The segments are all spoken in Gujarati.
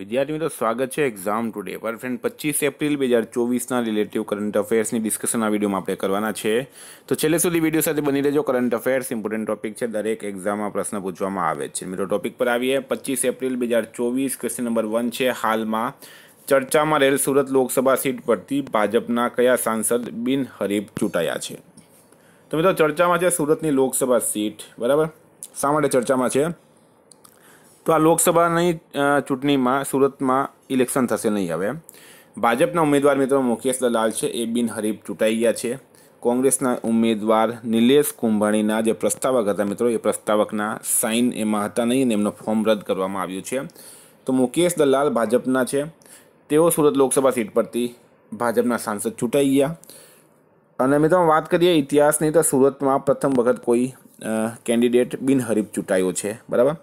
વિદ્યાર્થી મિત્રો સ્વાગત છે એક્ઝામ ટુડે પર ફ્રેન્ડ પચીસ એપ્રિલ બે હજાર ચોવીસના રિલેટિવ કરંટ અફેર્સની ડિસ્કશન આ વિડીયોમાં આપણે કરવાના છે તો છેલ્લે સુધી વિડીયો સાથે બની રહેજો કરંટ અફેર્સ ઇમ્પોર્ટન્ટ ટોપિક છે દરેક એક્ઝામમાં પ્રશ્ન પૂછવામાં આવે છે મિત્રો ટોપિક પર આવીએ પચીસ એપ્રિલ બે હજાર ચોવીસ ક્વેશ્ચન નંબર વન છે હાલમાં ચર્ચામાં રહેલ સુરત લોકસભા સીટ પરથી ભાજપના કયા સાંસદ બિનહરીફ ચૂંટાયા છે તો મિત્રો ચર્ચામાં છે સુરતની લોકસભા સીટ બરાબર શા માટે ચર્ચામાં છે તો આ લોકસભાની ચૂંટણીમાં સુરતમાં ઇલેક્શન થશે નહીં હવે ભાજપના ઉમેદવાર મિત્રો મુકેશ દલાલ છે એ બિનહરીફ ચૂંટાઈ ગયા છે કોંગ્રેસના ઉમેદવાર નિલેશ કુંભાણીના જે પ્રસ્તાવક હતા મિત્રો એ પ્રસ્તાવકના સાઇન એમાં હતા નહીં અને એમનો ફોર્મ રદ કરવામાં આવ્યું છે તો મુકેશ દલાલ ભાજપના છે તેઓ સુરત લોકસભા સીટ પરથી ભાજપના સાંસદ ચૂંટાઈ ગયા અને મિત્રો વાત કરીએ ઇતિહાસની તો સુરતમાં પ્રથમ વખત કોઈ કેન્ડિડેટ બિનહરીફ ચૂંટાયો છે બરાબર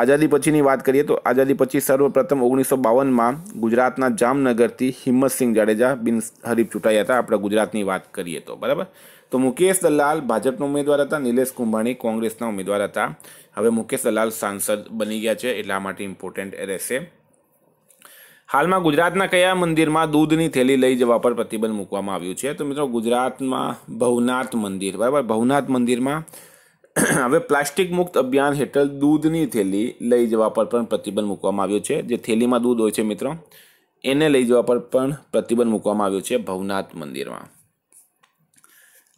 આઝાદી પછીની વાત કરીએ તો આઝાદી પછી સર્વપ્રથમ ઓગણીસો બાવનમાં ગુજરાતના જામનગરથી હિંમતસિંહ જાડેજા બિનહરીફ ચૂંટાયા હતા આપણે ગુજરાતની વાત કરીએ તો બરાબર તો મુકેશ દલાલ ભાજપના ઉમેદવાર હતા નિલેશ કુંભાણી કોંગ્રેસના ઉમેદવાર હતા હવે મુકેશ દલાલ સાંસદ બની ગયા છે એટલા માટે ઇમ્પોર્ટન્ટ રહેશે હાલમાં ગુજરાતના કયા મંદિરમાં દૂધની થેલી લઈ જવા પર પ્રતિબંધ મૂકવામાં આવ્યું છે તો મિત્રો ગુજરાતમાં ભવનાથ મંદિર બરાબર ભવનાથ મંદિરમાં હવે પ્લાસ્ટિક મુક્ત અભિયાન હેઠળ દૂધની થેલી લઈ જવા પર પણ પ્રતિબંધ મૂકવામાં આવ્યો છે જે થેલીમાં દૂધ હોય છે મિત્રો એને લઈ જવા પર પણ પ્રતિબંધ મૂકવામાં આવ્યો છે ભવનાથ મંદિરમાં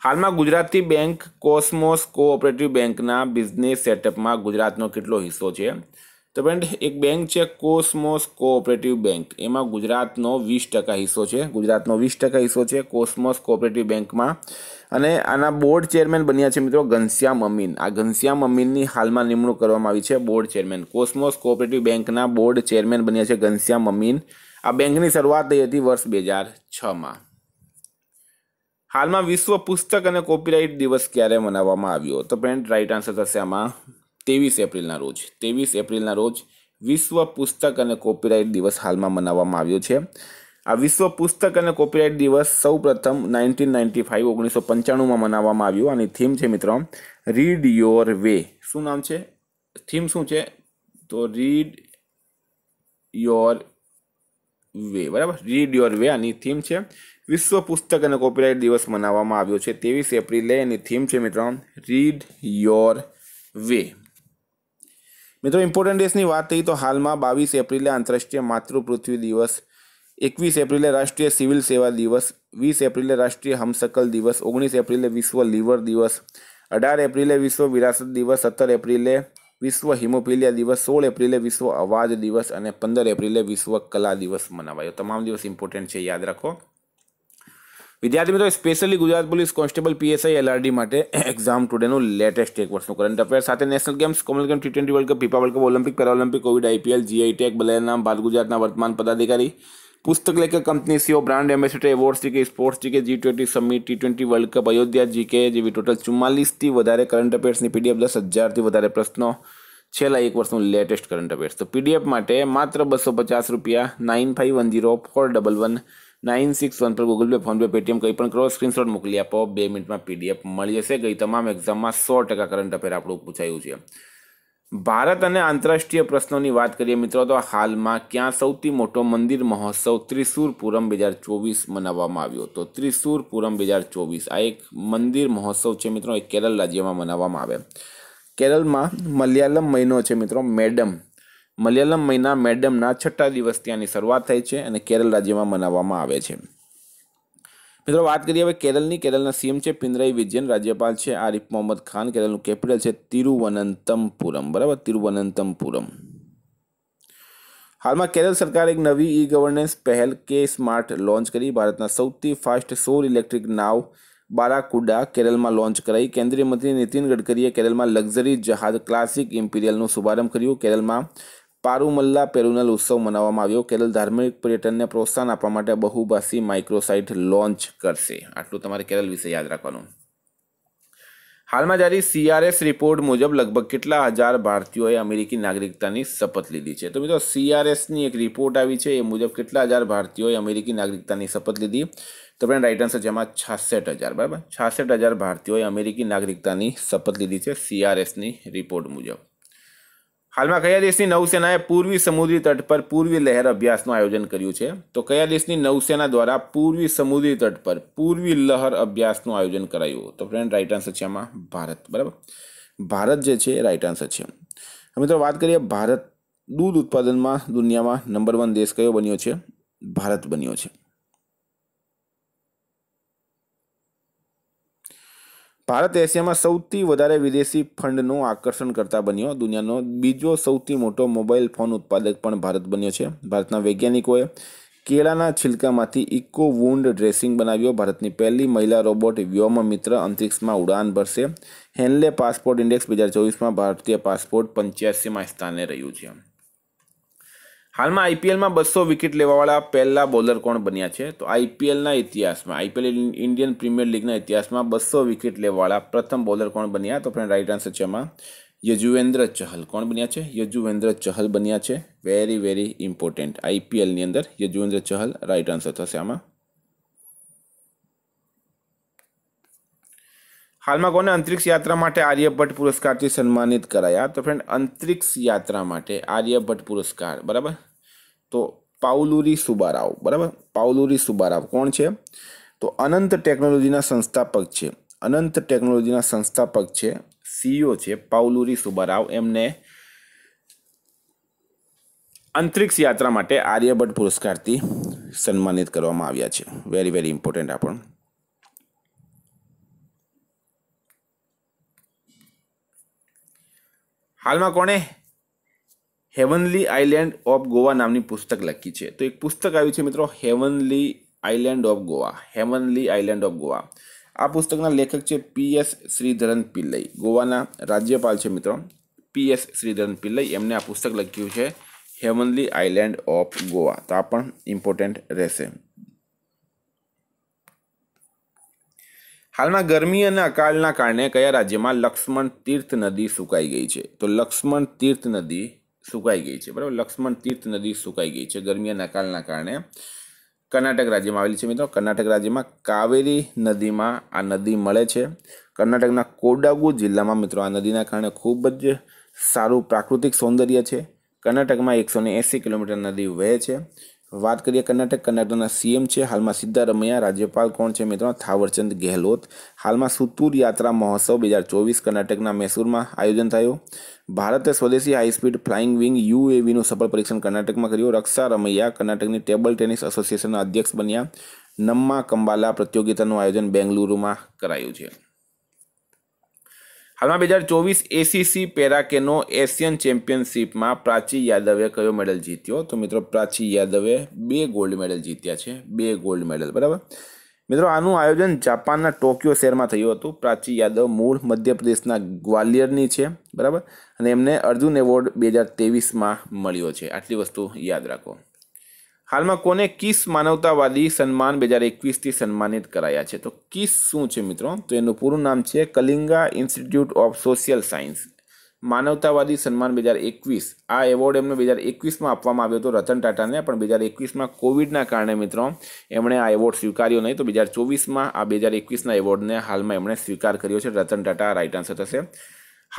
હાલમાં ગુજરાતી બેંક કોસ્મોસ કોઓપરેટિવ બેંકના બિઝનેસ સેટઅપમાં ગુજરાતનો કેટલો હિસ્સો છે તો ફ્રેન્ડ એક બેંક છે કોસમોસ કોઓપરેટિવ બેંક એમાં ગુજરાતનો વીસ ટકા હિસ્સો છે ગુજરાતનો વીસ ટકા હિસ્સો છે કોસમોસ કોઓપરેટિવ બેંકમાં અને આના બોર્ડ ચેરમેન બન્યા છે મિત્રો ઘનશ્યામ અમીન આ ઘનશ્યામ અમીનની હાલમાં નિમણૂક કરવામાં આવી છે બોર્ડ ચેરમેન કોસ્મોસ કોઓપરેટિવ બેંકના બોર્ડ ચેરમેન બન્યા છે ઘનશ્યામ અમીન આ બેંકની શરૂઆત થઈ હતી વર્ષ બે હજાર છમાં હાલમાં વિશ્વ પુસ્તક અને કોપીરાઇટ દિવસ ક્યારે મનાવવામાં આવ્યો તો ફ્રેન્ડ રાઇટ આન્સર થશે આમાં ત્રેવીસ એપ્રિલના રોજ ત્રેવીસ એપ્રિલના રોજ વિશ્વ પુસ્તક અને કોપીરાઇટ દિવસ હાલમાં મનાવવામાં આવ્યો છે આ વિશ્વ પુસ્તક અને કોપીરાઇટ દિવસ સૌ પ્રથમ નાઇન્ટીન નાઇન્ટી ફાઇવ ઓગણીસો પંચાણુંમાં મનાવવામાં આવ્યું અને થીમ છે મિત્રો રીડ યોર વે શું નામ છે થીમ શું છે તો રીડ યોર વે બરાબર રીડ યોર વે આની થીમ છે વિશ્વ પુસ્તક અને કોપીરાઇટ દિવસ મનાવવામાં આવ્યો છે ત્રેવીસ એપ્રિલે એની થીમ છે મિત્રો રીડ યોર વે મિત્રો ઇમ્પોર્ટન્ટ ડેસની વાત થઈ તો હાલમાં બાવીસ એપ્રિલે આંતરરાષ્ટ્રીય પૃથ્વી દિવસ એકવીસ એપ્રિલે રાષ્ટ્રીય સિવિલ સેવા દિવસ વીસ એપ્રિલે રાષ્ટ્રીય હમસકલ દિવસ ઓગણીસ એપ્રિલે વિશ્વ લીવર દિવસ અઢાર એપ્રિલે વિશ્વ વિરાસત દિવસ સત્તર એપ્રિલે વિશ્વ હિમોફિલિયા દિવસ સોળ એપ્રિલે વિશ્વ અવાજ દિવસ અને પંદર એપ્રિલે વિશ્વ કલા દિવસ મનાવાયો તમામ દિવસ ઇમ્પોર્ટન્ટ છે યાદ રાખો વિદ્યાર્થી મિત્રો specially Gujarat police constable PSI LRD માટે એક્ઝામ ટુડેનું લેટેસ્ટ એક વર્ષનું કરંટ અફેર સાથે national games Commonwealth game T twenty world cup FIFA world cup Olympic Paralympic Covid IPL GI tag બલેનામ ભારત ગુજરાતના વર્તમાન પદાધિકારી પુસ્તક લેખક company CEO brand ambassador award GK sports GK G twenty summit T twenty world cup Ayodhya GK જેવી ટોટલ ચુમ્માલીસથી વધારે કરંટ અફેર્સની પીડીએફ દસ હજારથી વધારે પ્રશ્નો છેલ્લા એક વર્ષનું લેટેસ્ટ કરંટ અફેર્સ તો પીડીએફ માટે માત્ર બસો પચાસ રૂપિયા nine five one zero four double one nine six one પર ગૂગલ પે ફોનપે પેટીએમ કંઈ પણ કરો સ્ક્રીનશોટ મોકલી આપો બે મિનિટમાં પીડીએફ મળી જશે ગઈ તમામ એક્ઝામમાં સો ટકા કરંટ અફેર આપણું પૂછાયું છે ભારત અને આંતરરાષ્ટ્રીય પ્રશ્નોની વાત કરીએ મિત્રો તો હાલમાં ક્યાં સૌથી મોટો મંદિર મહોત્સવ ત્રિશુર પૂરમ બે હજાર ચોવીસ મનાવવામાં આવ્યો હતો ત્રિશુર પૂરમ બે હજાર ચોવીસ આ એક મંદિર મહોત્સવ છે મિત્રો એ કેરળ રાજ્યમાં મનાવવામાં આવે કેરળમાં મલયાલમ મહિનો છે મિત્રો મેડમ મલયાલમ મહિના મેડમના છઠ્ઠા દિવસ ત્યાંની શરૂઆત થાય છે અને કેરળ રાજ્યમાં મનાવવામાં આવે છે મિત્રો વાત કરીએ હવે કેરળની કેરળના સીએમ છે પિનરાઈ વિજયન રાજ્યપાલ છે આરિફ મોહમ્મદ ખાન કેરળનું કેપિટલ છે તિરુવનંતમપુરમ બરાબર તિરુવનંતમપુરમ હાલમાં કેરળ સરકારે એક નવી ઈ ગવર્નન્સ પહેલ કે સ્માર્ટ લોન્ચ કરી ભારતના સૌથી ફાસ્ટ સોર ઇલેક્ટ્રિક નાવ બારાકુડા કેરળમાં લોન્ચ કરાઈ કેન્દ્રીય મંત્રી નીતિન ગડકરીએ કેરળમાં લક્ઝરી જહાજ ક્લાસિક ઇમ્પિરિયલનો શુભારંભ કર્યો કેરળમાં પારુમલ્લા પેરુનલ ઉત્સવ મનાવવામાં આવ્યો કેરળ ધાર્મિક પર્યટનને પ્રોત્સાહન આપવા માટે બહુભાષી માઇક્રોસાઇટ લોન્ચ કરશે આટલું તમારે કેરળ વિશે યાદ રાખવાનું હાલમાં જારી સીઆરએસ રિપોર્ટ મુજબ લગભગ કેટલા હજાર ભારતીયોએ અમેરિકી નાગરિકતાની શપથ લીધી છે તો મિત્રો સીઆરએસની એક રિપોર્ટ આવી છે એ મુજબ કેટલા હજાર ભારતીયોએ અમેરિકી નાગરિકતાની શપથ લીધી તો આપણે રાઇટ આન્સર જેમાં છાસઠ હજાર બરાબર છાસઠ હજાર ભારતીયોએ અમેરિકી નાગરિકતાની શપથ લીધી છે સીઆરએસની રિપોર્ટ મુજબ હાલમાં કયા દેશની નૌસેનાએ પૂર્વી સમુદ્રી તટ પર પૂર્વી લહેર અભ્યાસનું આયોજન કર્યું છે તો કયા દેશની નૌસેના દ્વારા પૂર્વી સમુદ્રી તટ પર પૂર્વી લહેર અભ્યાસનું આયોજન કરાયું તો ફ્રેન્ડ રાઇટ આન્સર છે આમાં ભારત બરાબર ભારત જે છે એ રાઇટ આન્સર છે તો વાત કરીએ ભારત દૂધ ઉત્પાદનમાં દુનિયામાં નંબર વન દેશ કયો બન્યો છે ભારત બન્યો છે ભારત એશિયામાં સૌથી વધારે વિદેશી ફંડનું આકર્ષણ કરતા બન્યો દુનિયાનો બીજો સૌથી મોટો મોબાઈલ ફોન ઉત્પાદક પણ ભારત બન્યો છે ભારતના વૈજ્ઞાનિકોએ કેળાના છિલકામાંથી ઇકો વુન્ડ ડ્રેસિંગ બનાવ્યો ભારતની પહેલી મહિલા રોબોટ વ્યોમ મિત્ર અંતરિક્ષમાં ઉડાન ભરશે હેનલે પાસપોર્ટ ઇન્ડેક્સ બે હજાર ચોવીસમાં ભારતીય પાસપોર્ટ પંચ્યાસીમાં સ્થાને રહ્યું છે હાલમાં આઈપીએલમાં બસો વિકેટ લેવાવાળા પહેલાં બોલર કોણ બન્યા છે તો આઈપીએલના ઇતિહાસમાં આઈપીએલ ઇન્ડિયન પ્રીમિયર લીગના ઇતિહાસમાં બસો વિકેટ લેવાવાળા પ્રથમ બોલર કોણ બન્યા તો ફ્રેન્ડ રાઈટ આન્સર છે એમાં યજુવેન્દ્ર ચહલ કોણ બન્યા છે યજુવેન્દ્ર ચહલ બન્યા છે વેરી વેરી ઇમ્પોર્ટન્ટ આઈપીએલની અંદર યજુવેન્દ્ર ચહલ રાઇટ આન્સર થશે આમાં હાલમાં કોને અંતરિક્ષ યાત્રા માટે આર્યભટ્ટ પુરસ્કારથી સન્માનિત કરાયા તો ફ્રેન્ડ અંતરિક્ષ યાત્રા માટે આર્યભટ્ટ પુરસ્કાર બરાબર તો પાઉલુરી સુબારાવ બરાબર પાઉલુરી સુબારાવ કોણ છે તો અનંત ટેકનોલોજીના સંસ્થાપક છે અનંત ટેકનોલોજીના સંસ્થાપક છે સીઈઓ છે પાઉલુરી સુબારાવ એમને અંતરિક્ષ યાત્રા માટે આર્યભટ્ટ પુરસ્કારથી સન્માનિત કરવામાં આવ્યા છે વેરી વેરી ઇમ્પોર્ટન્ટ આપણું હાલમાં કોણે હેવનલી આઇલેન્ડ ઓફ ગોવા નામની પુસ્તક લખી છે તો એક પુસ્તક આવ્યું છે મિત્રો heavenly island of Goa heavenly island of Goa આ પુસ્તકના લેખક છે પી એસ શ્રીધરન પિલ્લઈ ગોવાના રાજ્યપાલ છે મિત્રો પી એસ શ્રીધરન પિલ્લઈ એમને આ પુસ્તક લખ્યું છે હેવનલી આઇલેન્ડ ઓફ ગોવા તો આ પણ ઇમ્પોર્ટન્ટ રહેશે હાલમાં ગરમી અને અકાળના કારણે કયા રાજ્યમાં લક્ષ્મણ તીર્થ નદી સુકાઈ ગઈ છે તો લક્ષ્મણ તીર્થ નદી સુકાઈ ગઈ છે બરાબર લક્ષ્મણ તીર્થ નદી સુકાઈ ગઈ છે ગરમી અને અકાળના કારણે કર્ણાટક રાજ્યમાં આવેલી છે મિત્રો કર્ણાટક રાજ્યમાં કાવેરી નદીમાં આ નદી મળે છે કર્ણાટકના કોડાગુ જિલ્લામાં મિત્રો આ નદીના કારણે ખૂબ જ સારું પ્રાકૃતિક સૌંદર્ય છે કર્ણાટકમાં એકસો એંસી કિલોમીટર નદી વહે છે વાત કરીએ કર્ણાટક કર્ણાટકના સીએમ છે હાલમાં સિદ્ધારમૈયા રાજ્યપાલ કોણ છે મિત્રો થાવરચંદ ગેહલોત હાલમાં સુતુર યાત્રા મહોત્સવ બે હજાર ચોવીસ કર્ણાટકના મૈસૂરમાં આયોજન થયો ભારતે સ્વદેશી હાઈ સ્પીડ ફ્લાઇંગ વિંગ યુએવીનું સફળ પરીક્ષણ કર્ણાટકમાં કર્યું રક્ષા રમૈયા કર્ણાટકની ટેબલ ટેનિસ એસોસિએશનના અધ્યક્ષ બન્યા નમ્મા કંબાલા પ્રતિયોગિતાનું આયોજન બેંગલુરુમાં કરાયું છે હાલમાં બે હજાર ચોવીસ એસીસી પેરાકેનો એશિયન ચેમ્પિયનશિપમાં પ્રાચી યાદવે કયો મેડલ જીત્યો તો મિત્રો પ્રાચી યાદવે બે ગોલ્ડ મેડલ જીત્યા છે બે ગોલ્ડ મેડલ બરાબર મિત્રો આનું આયોજન જાપાનના ટોક્યો શહેરમાં થયું હતું પ્રાચી યાદવ મૂળ મધ્યપ્રદેશના ગ્વાલિયરની છે બરાબર અને એમને અર્જુન એવોર્ડ બે હજાર તેવીસમાં મળ્યો છે આટલી વસ્તુ યાદ રાખો હાલમાં કોને કિસ માનવતાવાદી સન્માન બે હજાર એકવીસથી સન્માનિત કરાયા છે તો કિસ શું છે મિત્રો તો એનું પૂરું નામ છે Kalinga institute of social science માનવતાવાદી સન્માન બે હજાર એકવીસ આ એવોર્ડ એમને બે હજાર એકવીસમાં આપવામાં આવ્યો હતો રતન ટાટાને પણ બે હજાર એકવીસમાં કોવિડના કારણે મિત્રો એમણે આ એવોર્ડ સ્વીકાર્યો નહીં તો બે હજાર ચોવીસમાં આ બે હજાર એકવીસના એવોર્ડને હાલમાં એમણે સ્વીકાર કર્યો છે રતન ટાટા રાઇટ આન્સર થશે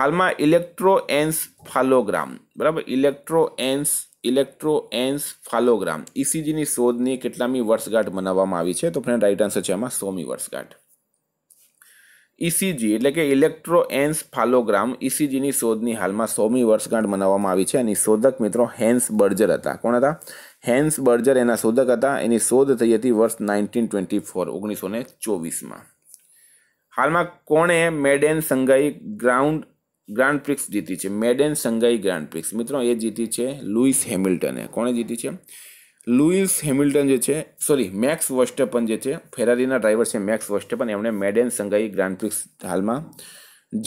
હાલમાં ઇલેક્ટ્રો એન્સ ફાલોગ્રામ બરાબર ઇલેક્ટ્રો એન્સ ઇલેક્ટ્રોએન્સફાલોગ્રામ ઇસીજીની શોધની કેટલામી વર્ષગાંઠ મનાવવામાં આવી છે તો ફ્રેન્ડ રાઇટ આન્સર છે એમાં સોમી વર્ષગાંઠ ઇસીજી એટલે કે ઇલેક્ટ્રોએન્સફાલોગ્રામ ઇસીજીની શોધની હાલમાં સોમી વર્ષગાંઠ મનાવવામાં આવી છે એની શોધક મિત્રો હેન્સ બર્જર હતા કોણ હતા હેન્સ બર્જર એના શોધક હતા એની શોધ થઈ હતી વર્ષ નાઇન્ટીન ટ્વેન્ટી ફોર ઓગણીસો ને ચોવીસમાં હાલમાં કોણે મેડેન સંઘાઈ ગ્રાઉન્ડ ગ્રાન્ડ પ્રિક્સ જીતી છે મેડેન સંઘાઈ ગ્રાન્ડ પ્રિક્સ મિત્રો એ જીતી છે લુઇસ હેમિલ્ટને કોણે જીતી છે લુઇસ હેમિલ્ટન જે છે સોરી મેક્સ વસ્ટપન જે છે ફેરારીના ડ્રાઈવર છે મેક્સ વસ્ટપન એમણે મેડેન સંઘાઈ ગ્રાન્ડ પ્રિક્સ હાલમાં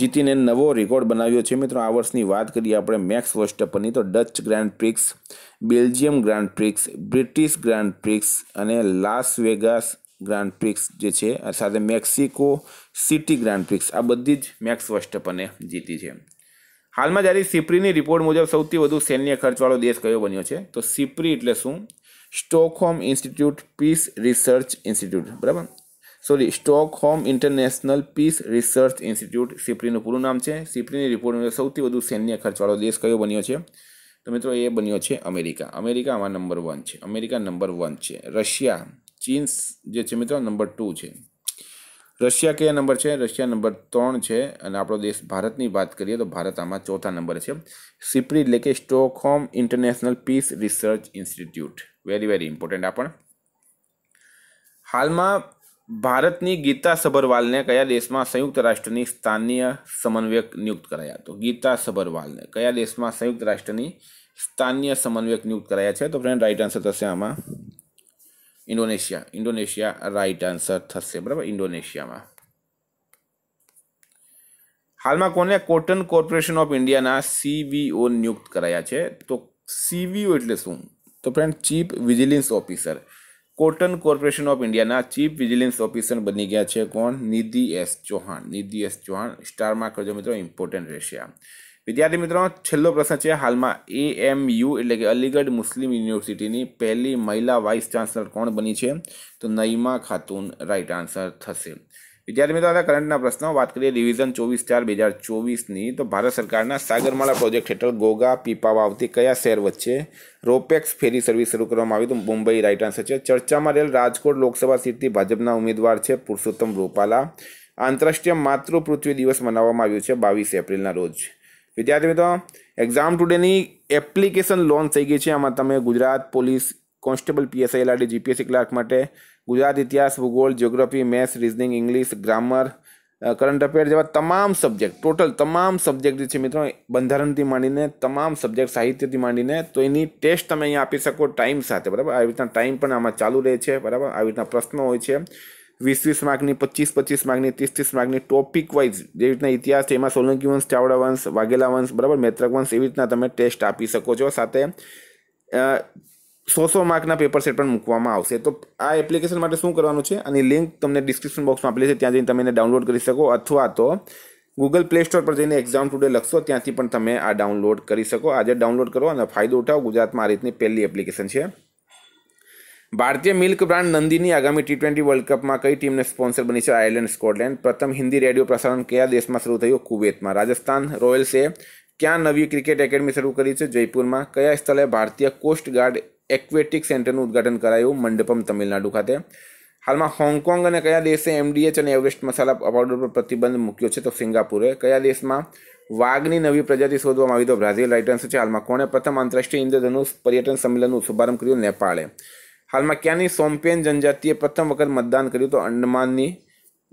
જીતીને નવો રેકોર્ડ બનાવ્યો છે મિત્રો આ વર્ષની વાત કરીએ આપણે મેક્સ વસ્ટપનની તો Dutch grand prix Belgium grand prix British grand prix અને લાસ વેગાસ ગ્રાન્ડ પ્રિક્સ જે છે સાથે મેક્સિકો સિટી ગ્રાન્ડ પ્રિક્સ આ બધી જ મેક્સ વસ્ટપને જીતી છે હાલમાં જ્યારે સિપ્રીની રિપોર્ટ મુજબ સૌથી વધુ સૈન્ય ખર્ચવાળો દેશ કયો બન્યો છે તો સિપ્રી એટલે શું Stockholm institute peace research institute બરાબર sorry Stockholm international peace research institute સિપ્રીનું પૂરું નામ છે સિપ્રીની રિપોર્ટ મુજબ સૌથી વધુ સૈન્ય ખર્ચવાળો દેશ કયો બન્યો છે તો મિત્રો એ બન્યો છે અમેરિકા અમેરિકા આમાં નંબર વન છે અમેરિકા નંબર વન છે રશિયા ચીન્સ જે છે મિત્રો નંબર ટુ છે રશિયા કયા નંબર છે રશિયા નંબર ત્રણ છે અને આપણો દેશ ભારતની વાત કરીએ તો ભારત આમાં ચોથા નંબર છે સિપ્રી એટલે કે Stockholm international peace research institute very very important આ પણ હાલમાં ભારતની ગીતા સબરવાલને કયા દેશમાં સંયુક્ત રાષ્ટ્રની સ્થાનીય સમન્વયક નિયુક્ત કરાયા તો ગીતા સબરવાલને કયા દેશમાં સંયુક્ત રાષ્ટ્રની સ્થાનીય સમન્વયક નિયુક્ત કરાયા છે તો ફ્રેન્ડ રાઈટ આન્સર થશે આમાં ઇન્ડોનેશિયા ઇન્ડોનેશિયા રાઈટ આન્સર થશે બરાબર ઇન્ડોનેશિયામાં હાલમાં કોને કોટન કોર્પોરેશન ઓફ ઇન્ડિયાના સીવીઓ નિયુક્ત કરાયા છે તો સીવીઓ એટલે શું તો friend chief vigilance officer cotton corporation of ઇન્ડિયાના ચીફ વિજિલન્સ ઓફિસર બની ગયા છે કોણ નિધિ એસ ચૌહાણ નિધિ એસ ચૌહાણ સ્ટારમાં કરજો મિત્રો ઇમ્પોર્ટન્ટ રહેશે આ વિદ્યાર્થી મિત્રો છેલ્લો પ્રશ્ન છે હાલમાં એએમયુ એટલે કે અલીગઢ મુસ્લિમ યુનિવર્સિટીની પહેલી મહિલા વાઇસ ચાન્સલર કોણ બની છે તો નઈમા ખાતુન રાઇટ આન્સર થશે વિદ્યાર્થી મિત્રો આ કરંટના પ્રશ્નો વાત કરીએ ડિવિઝન ચોવીસ ચાર બે હજાર ચોવીસની તો ભારત સરકારના સાગરમાળા પ્રોજેક્ટ હેઠળ ગોગા પીપા વાવથી કયા શહેર વચ્ચે રોપેક્સ ફેરી સર્વિસ શરૂ કરવામાં આવી તો મુંબઈ રાઇટ આન્સર છે ચર્ચામાં રહેલ રાજકોટ લોકસભા સીટથી ભાજપના ઉમેદવાર છે પુરુષોત્તમ રૂપાલા આંતરરાષ્ટ્રીય માતૃ પૃથ્વી દિવસ મનાવવામાં આવ્યો છે બાવીસ એપ્રિલના રોજ વિદ્યાર્થી મિત્રો એક્ઝામ ટુડેની એપ્લિકેશન લોન્ચ થઈ ગઈ છે આમાં તમે Gujarat police constable PSI LRD GPSC clerk માટે ગુજરાત ઇતિહાસ ભૂગોળ geography maths reasoning English grammar current affair જેવા તમામ સબ્જેક્ટ ટોટલ તમામ સબ્જેક્ટ જે છે મિત્રો બંધારણથી માંડીને તમામ સબ્જેક્ટ સાહિત્યથી માંડીને તો એની ટેસ્ટ તમે અહીંયા આપી શકો ટાઈમ સાથે બરાબર આવી રીતના ટાઈમ પણ આમાં ચાલુ રહે છે બરાબર આવી રીતના પ્રશ્નો હોય છે વીસ વીસ માર્કની પચીસ પચીસ માર્કની ત્રીસ ત્રીસ માર્કની ટોપિક વાઇઝ જેવી રીતના ઇતિહાસ છે એમાં સોલંકી વંશ ચાવડા વંશ વાઘેલા વંશ બરાબર મેત્રક વંશ એવી રીતના તમે ટેસ્ટ આપી શકો છો સાથે સો સો માર્કના પેપર સેટ પણ મૂકવામાં આવશે તો આ એપ્લિકેશન માટે શું કરવાનું છે અને લિંક તમને ડિસ્ક્રિપ્શન બોક્સમાં આપેલી છે ત્યાં જઈને તમે એને ડાઉનલોડ કરી શકો અથવા તો ગૂગલ પ્લે સ્ટોર પર જઈને એક્ઝામ ટુડે લખશો ત્યાંથી પણ તમે આ ડાઉનલોડ કરી શકો આજે ડાઉનલોડ કરો અને ફાયદો ઉઠાવો ગુજરાતમાં આ રીતની પહેલી એપ્લિકેશન છે ભારતીય મિલ્ક બ્રાન્ડ નંદીની આગામી ટી ટ્વેન્ટી વર્લ્ડ કપમાં કઈ ટીમને સ્પોન્સર બની છે આયર્લેન્ડ સ્કોટલેન્ડ પ્રથમ હિન્દી રેડિયો પ્રસારણ કયા દેશમાં શરૂ થયું કુવેતમાં રાજસ્થાન રોયલ્સે ક્યાં નવી ક્રિકેટ એકેડમી શરૂ કરી છે જયપુરમાં કયા સ્થળે ભારતીય કોસ્ટગાર્ડ એક્વેટિક સેન્ટરનું ઉદ્ઘાટન કરાયું મંડપમ તમિલનાડુ ખાતે હાલમાં હોંગકોંગ અને કયા દેશે એમડીએચ અને એવરેસ્ટ મસાલા પાવડર પર પ્રતિબંધ મૂક્યો છે તો સિંગાપુરે કયા દેશમાં વાઘની નવી પ્રજાતિ શોધવામાં આવી તો બ્રાઝિલ રાઇટન્સ છે હાલમાં કોણે પ્રથમ આંતરરાષ્ટ્રીય ઇન્દ્રધનુષ પર્યટન સંમેલનનું શુભારંભ કર્યું નેપાળે હાલમાં ક્યાંની સોમ્પિયન જનજાતિએ પ્રથમ વખત મતદાન કર્યું તો અંડમાનની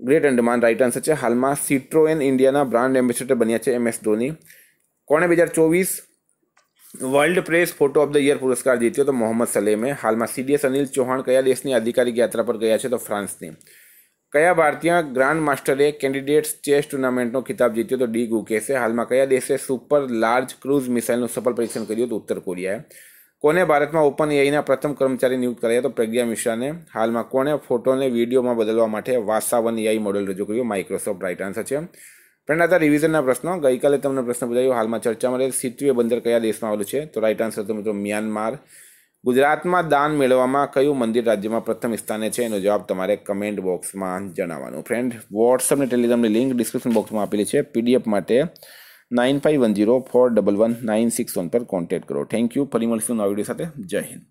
ગ્રેટ અંડમાન રાઇટ આન્સર છે હાલમાં સિટ્રોએન ઇન્ડિયાના બ્રાન્ડ એમ્બેસેડર બન્યા છે એમ એસ ધોની કોણે બે હજાર ચોવીસ world press photo of the year પુરસ્કાર જીત્યો તો મોહમ્મદ સલેમે હાલમાં સીડીએસ અનિલ ચૌહાણ કયા દેશની આધિકારિક યાત્રા પર ગયા છે તો ફ્રાન્સની કયા ભારતીય ગ્રાન્ડ માસ્ટરે કેન્ડિડેટ્સ ચેસ ટુર્નામેન્ટનો ખિતાબ જીત્યો તો ડી ગુકેસે હાલમાં કયા દેશે સુપર લાર્જ ક્રૂઝ મિસાઇલનું સફળ પરીક્ષણ કર્યું તો ઉત્તર કોરિયાએ કોને ભારતમાં ઓપન એઆઈના પ્રથમ કર્મચારી નિયુક્ત કર્યા તો પ્રજ્ઞા મિશ્રાને હાલમાં કોણે ફોટોને વિડીયોમાં બદલવા માટે વાસાવન એઆઈ મોડેલ રજૂ કર્યું માઇક્રોસોફ્ટ રાઇટ આન્સર છે પ્રેરણાતા રિવિઝનના પ્રશ્નો ગઈકાલે તમને પ્રશ્ન પૂછાયો હાલમાં ચર્ચામાં રહેલ સિત્વે બંદર કયા દેશમાં આવેલું છે તો રાઇટ આન્સર તો મિત્રો મ્યાનમાર ગુજરાતમાં દાન મેળવવામાં કયું મંદિર રાજ્યમાં પ્રથમ સ્થાને છે એનો જવાબ તમારે કમેન્ટ બોક્સમાં જણાવવાનો ફ્રેન્ડ વોટ્સઅપ વોટ્સઅપની ટેલિગ્રામની લિંક ડિસ્ક્રિપ્શન બોક્સમાં આપેલી છે પીડીએફ માટે nine five one zero four double one nine six one પર કોન્ટેક્ટ કરો થેન્ક યુ ફરી મળીશું નવા વિડીયો સાથે જય હિન્દ